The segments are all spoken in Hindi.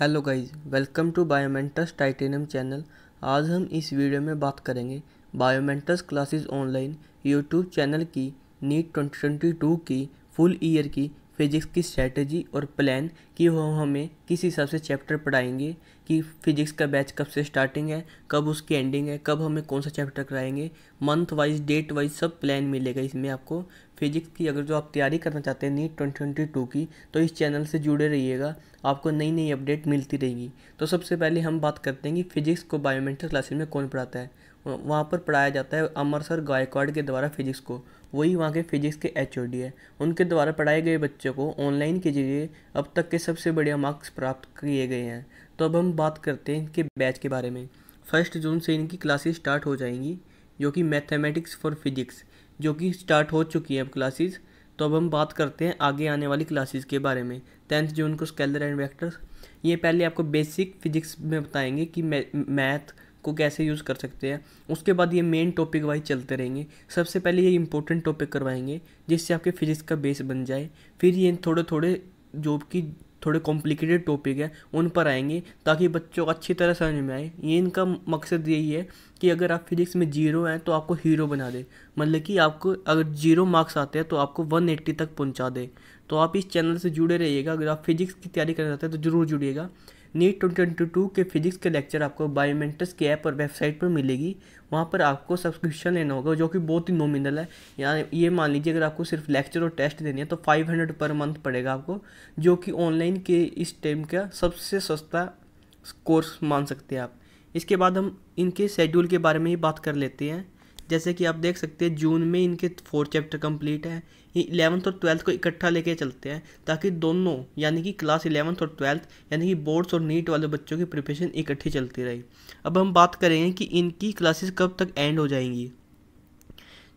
hello guys welcome to Biomentors titanium channel आज हम इस वीडियो में बात करेंगे Biomentors classes online YouTube channel की नीट 2022 की फुल ईयर की फिज़िक्स की स्ट्रेटजी और प्लान कि वो हमें किस हिसाब से चैप्टर पढ़ाएंगे कि फिज़िक्स का बैच कब से स्टार्टिंग है कब उसकी एंडिंग है कब हमें कौन सा चैप्टर कराएंगे मंथ वाइज डेट वाइज सब प्लान मिलेगा इसमें आपको फिज़िक्स की अगर जो आप तैयारी करना चाहते हैं नीट ट्वेंटी ट्वेंटी टू की तो इस चैनल से जुड़े रहिएगा आपको नई नई अपडेट मिलती रहेगी तो सबसे पहले हम बात करते हैं कि फ़िज़िक्स को बायोमेट्रिक क्लासेज में कौन पढ़ाता है वहाँ पर पढ़ाया जाता है अमर सर गायकवाड़ के द्वारा फिजिक्स को वही वहाँ के फिजिक्स के एच है उनके द्वारा पढ़ाए गए बच्चों को ऑनलाइन के जरिए अब तक के सबसे बढ़िया मार्क्स प्राप्त किए गए हैं तो अब हम बात करते हैं इनके बैच के बारे में फर्स्ट जून से इनकी क्लासेस स्टार्ट हो जाएंगी जो कि मैथमेटिक्स फॉर फिजिक्स जो कि स्टार्ट हो चुकी है अब क्लासेस तो अब हम बात करते हैं आगे आने वाली क्लासेस के बारे में टेंथ जून को स्केलर एंड वेक्टर्स ये पहले आपको बेसिक फिजिक्स में बताएंगे कि मैथ इसको कैसे यूज़ कर सकते हैं उसके बाद ये मेन टॉपिक वाइज चलते रहेंगे सबसे पहले ये इंपॉर्टेंट टॉपिक करवाएंगे जिससे आपके फिजिक्स का बेस बन जाए फिर ये थोड़े थोड़े जॉब की थोड़े कॉम्प्लिकेटेड टॉपिक है उन पर आएंगे ताकि बच्चों को अच्छी तरह समझ में आए ये इनका मकसद यही है कि अगर आप फिजिक्स में जीरो हैं तो आपको हीरो बना दे मतलब कि आपको अगर जीरो मार्क्स आते हैं तो आपको वन एट्टी तक पहुंचा दे तो आप इस चैनल से जुड़े रहिएगा अगर आप फिजिक्स की तैयारी करना चाहते हैं तो ज़रूर जुड़िएगा नीट ट्वेंटी टू के फिजिक्स के लेक्चर आपको बायोमेंटस के ऐप और वेबसाइट पर मिलेगी वहाँ पर आपको सब्सक्रिप्शन लेना होगा जो कि बहुत ही नॉमिनल है यहाँ ये मान लीजिए अगर आपको सिर्फ लेक्चर और टेस्ट देनी है तो फाइव हंड्रेड पर मंथ पड़ेगा आपको जो कि ऑनलाइन के इस टाइम का सबसे सस्ता कोर्स मान सकते हैं आप इसके बाद हम इनके शेड्यूल के बारे में ही बात कर लेते हैं जैसे कि आप देख सकते हैं जून में इनके फोर्थ चैप्टर कंप्लीट है ये इलेवंथ और ट्वेल्थ को इकट्ठा लेके चलते हैं ताकि दोनों यानी कि क्लास इलेवंथ और ट्वेल्थ यानी कि बोर्ड्स और नीट वाले बच्चों की प्रिपरेशन इकट्ठी चलती रही अब हम बात करेंगे कि इनकी क्लासेस कब तक एंड हो जाएंगी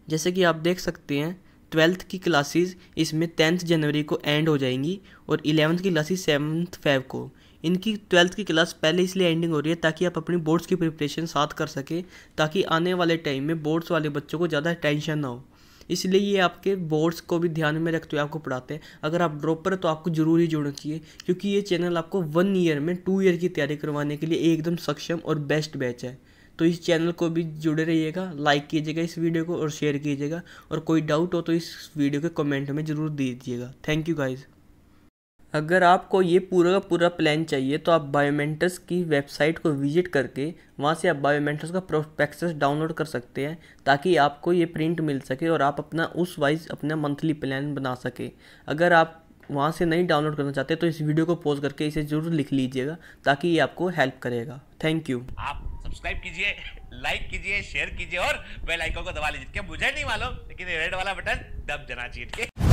जैसे कि आप देख सकते हैं ट्वेल्थ की क्लासेस इसमें टेंथ जनवरी को एंड हो जाएंगी और इलेवंथ की क्लासेस सेवन्थ फेव को इनकी ट्वेल्थ की क्लास पहले इसलिए एंडिंग हो रही है ताकि आप अपनी बोर्ड्स की प्रिपरेशन साथ कर सकें ताकि आने वाले टाइम में बोर्ड्स वाले बच्चों को ज़्यादा टेंशन ना हो इसलिए ये आपके बोर्ड्स को भी ध्यान में रखते हुए आपको पढ़ाते हैं अगर आप ड्रॉपर हैं तो आपको ज़रूरी ही जुड़ना चाहिए क्योंकि ये चैनल आपको वन ईयर में टू ईयर की तैयारी करवाने के लिए एकदम सक्षम और बेस्ट बैच है तो इस चैनल को भी जुड़े रहिएगा लाइक कीजिएगा इस वीडियो को और शेयर कीजिएगा और कोई डाउट हो तो इस वीडियो के कमेंट में ज़रूर दीजिएगा थैंक यू गाइज़ अगर आपको ये पूरा का पूरा प्लान चाहिए तो आप बायोमेंटस की वेबसाइट को विजिट करके वहाँ से आप बायोमेंटस का प्रोस्पेक्टस डाउनलोड कर सकते हैं ताकि आपको ये प्रिंट मिल सके और आप अपना उस वाइज अपना मंथली प्लान बना सके अगर आप वहाँ से नहीं डाउनलोड करना चाहते तो इस वीडियो को पोज करके इसे जरूर लिख लीजिएगा ताकि ये आपको हेल्प करेगा थैंक यू आप सब्सक्राइब कीजिए लाइक कीजिए शेयर कीजिए और बेल आइकन को दबा लीजिए मुझे नहीं मालूम लेकिन रेड वाला बटन दब जाना चाहिए